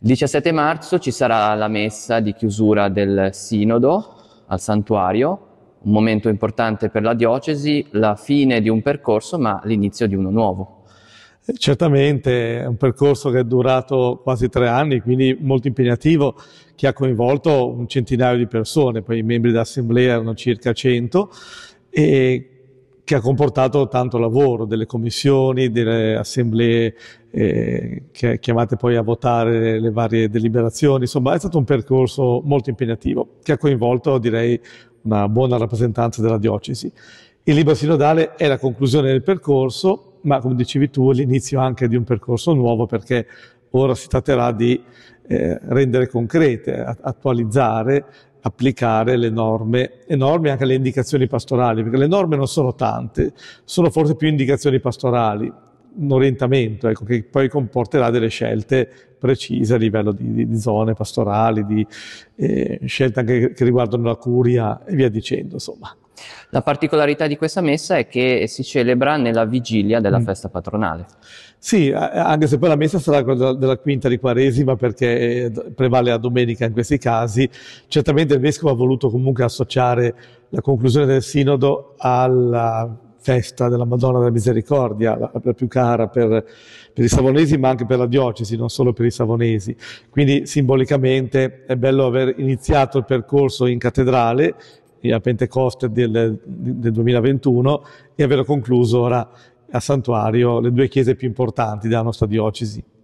Il 17 marzo ci sarà la messa di chiusura del sinodo al santuario, un momento importante per la diocesi, la fine di un percorso ma l'inizio di uno nuovo. Eh, certamente è un percorso che è durato quasi tre anni, quindi molto impegnativo, che ha coinvolto un centinaio di persone, poi i membri dell'assemblea erano circa 100 e che ha comportato tanto lavoro, delle commissioni, delle assemblee eh, chiamate poi a votare le varie deliberazioni, insomma è stato un percorso molto impegnativo che ha coinvolto direi una buona rappresentanza della diocesi. Il libro sinodale è la conclusione del percorso, ma come dicevi tu l'inizio anche di un percorso nuovo perché ora si tratterà di eh, rendere concrete, attualizzare applicare le norme, e norme anche alle indicazioni pastorali, perché le norme non sono tante, sono forse più indicazioni pastorali, un orientamento ecco, che poi comporterà delle scelte precise a livello di, di zone pastorali, di eh, scelte anche che riguardano la curia e via dicendo, insomma. La particolarità di questa messa è che si celebra nella vigilia della mm. festa patronale. Sì, anche se poi la messa sarà quella della quinta di Quaresima perché eh, prevale la domenica in questi casi, certamente il Vescovo ha voluto comunque associare la conclusione del Sinodo alla festa della Madonna della Misericordia, la, più cara per, per, i savonesi, ma anche per la diocesi, non solo per i savonesi. Quindi simbolicamente è bello aver iniziato il percorso in cattedrale, a Pentecoste del, del 2021 e aver concluso ora a Santuario, le due chiese più importanti della nostra diocesi.